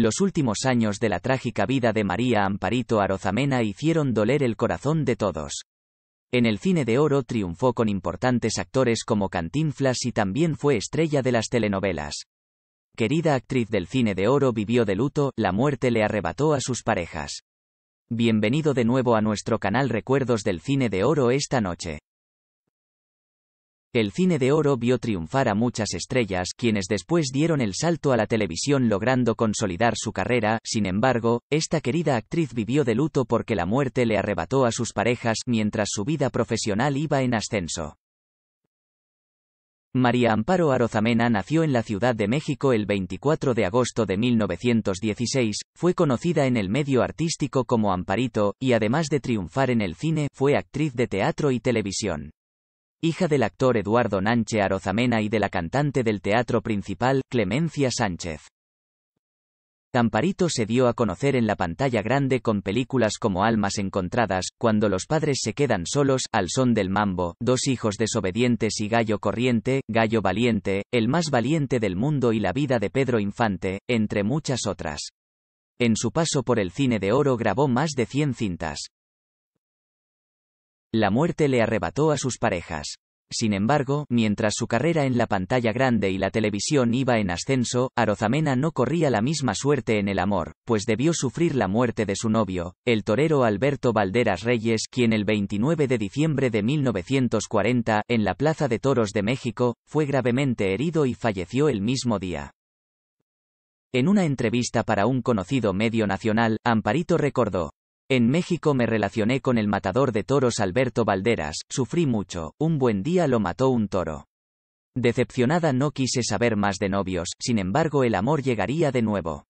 Los últimos años de la trágica vida de María Amparito Arozamena hicieron doler el corazón de todos. En el cine de oro triunfó con importantes actores como Cantinflas y también fue estrella de las telenovelas. Querida actriz del cine de oro vivió de luto, la muerte le arrebató a sus parejas. Bienvenido de nuevo a nuestro canal Recuerdos del Cine de Oro esta noche. El cine de oro vio triunfar a muchas estrellas quienes después dieron el salto a la televisión logrando consolidar su carrera, sin embargo, esta querida actriz vivió de luto porque la muerte le arrebató a sus parejas mientras su vida profesional iba en ascenso. María Amparo Arozamena nació en la Ciudad de México el 24 de agosto de 1916, fue conocida en el medio artístico como Amparito, y además de triunfar en el cine, fue actriz de teatro y televisión hija del actor Eduardo Nanche Arozamena y de la cantante del teatro principal, Clemencia Sánchez. Camparito se dio a conocer en la pantalla grande con películas como Almas Encontradas, Cuando los padres se quedan solos, Al son del mambo, Dos hijos desobedientes y Gallo corriente, Gallo valiente, El más valiente del mundo y La vida de Pedro Infante, entre muchas otras. En su paso por el cine de oro grabó más de 100 cintas. La muerte le arrebató a sus parejas. Sin embargo, mientras su carrera en la pantalla grande y la televisión iba en ascenso, Arozamena no corría la misma suerte en el amor, pues debió sufrir la muerte de su novio, el torero Alberto Valderas Reyes, quien el 29 de diciembre de 1940, en la Plaza de Toros de México, fue gravemente herido y falleció el mismo día. En una entrevista para un conocido medio nacional, Amparito recordó, en México me relacioné con el matador de toros Alberto Valderas, sufrí mucho, un buen día lo mató un toro. Decepcionada no quise saber más de novios, sin embargo el amor llegaría de nuevo.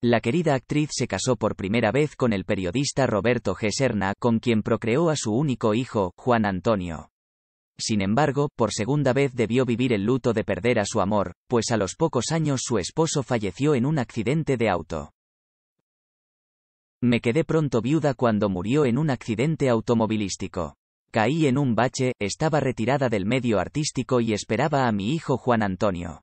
La querida actriz se casó por primera vez con el periodista Roberto G. Serna, con quien procreó a su único hijo, Juan Antonio. Sin embargo, por segunda vez debió vivir el luto de perder a su amor, pues a los pocos años su esposo falleció en un accidente de auto. Me quedé pronto viuda cuando murió en un accidente automovilístico. Caí en un bache, estaba retirada del medio artístico y esperaba a mi hijo Juan Antonio.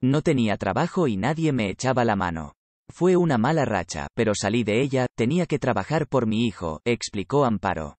No tenía trabajo y nadie me echaba la mano. Fue una mala racha, pero salí de ella, tenía que trabajar por mi hijo, explicó Amparo.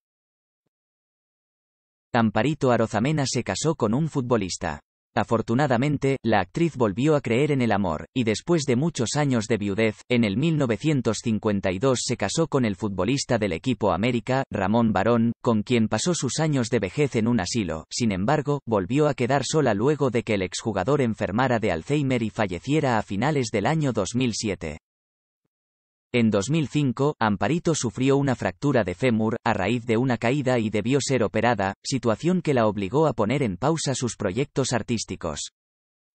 Amparito Arozamena se casó con un futbolista. Afortunadamente, la actriz volvió a creer en el amor, y después de muchos años de viudez, en el 1952 se casó con el futbolista del equipo América, Ramón Barón, con quien pasó sus años de vejez en un asilo, sin embargo, volvió a quedar sola luego de que el exjugador enfermara de Alzheimer y falleciera a finales del año 2007. En 2005, Amparito sufrió una fractura de fémur, a raíz de una caída y debió ser operada, situación que la obligó a poner en pausa sus proyectos artísticos.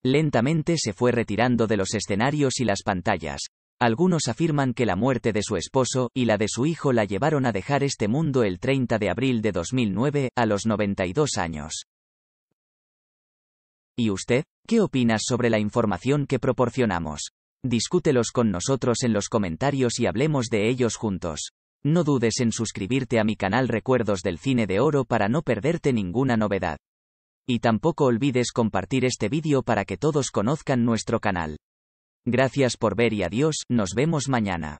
Lentamente se fue retirando de los escenarios y las pantallas. Algunos afirman que la muerte de su esposo y la de su hijo la llevaron a dejar este mundo el 30 de abril de 2009, a los 92 años. ¿Y usted? ¿Qué opinas sobre la información que proporcionamos? Discútelos con nosotros en los comentarios y hablemos de ellos juntos. No dudes en suscribirte a mi canal Recuerdos del Cine de Oro para no perderte ninguna novedad. Y tampoco olvides compartir este vídeo para que todos conozcan nuestro canal. Gracias por ver y adiós, nos vemos mañana.